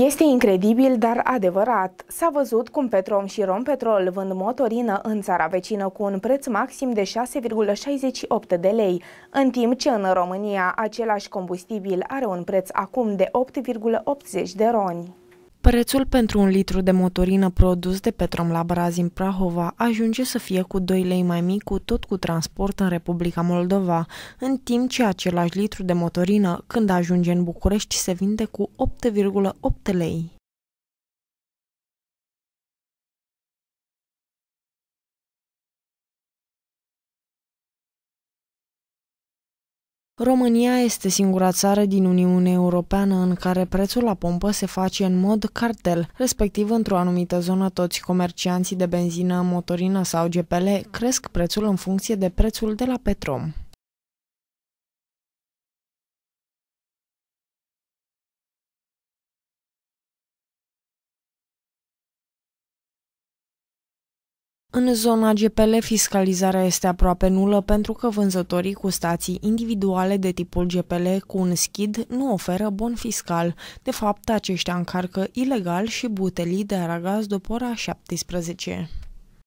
Este incredibil, dar adevărat. S-a văzut cum Petrom și Rompetrol vând motorină în țara vecină cu un preț maxim de 6,68 de lei, în timp ce în România același combustibil are un preț acum de 8,80 de roni. Prețul pentru un litru de motorină produs de Petrom Labra în Prahova ajunge să fie cu 2 lei mai mic cu tot cu transport în Republica Moldova, în timp ce același litru de motorină, când ajunge în București, se vinde cu 8,8 lei. România este singura țară din Uniunea Europeană în care prețul la pompă se face în mod cartel, respectiv într-o anumită zonă toți comercianții de benzină, motorină sau GPL cresc prețul în funcție de prețul de la Petrom. În zona GPL, fiscalizarea este aproape nulă pentru că vânzătorii cu stații individuale de tipul GPL cu un schid nu oferă bon fiscal. De fapt, aceștia încarcă ilegal și butelii de aragaz după ora 17.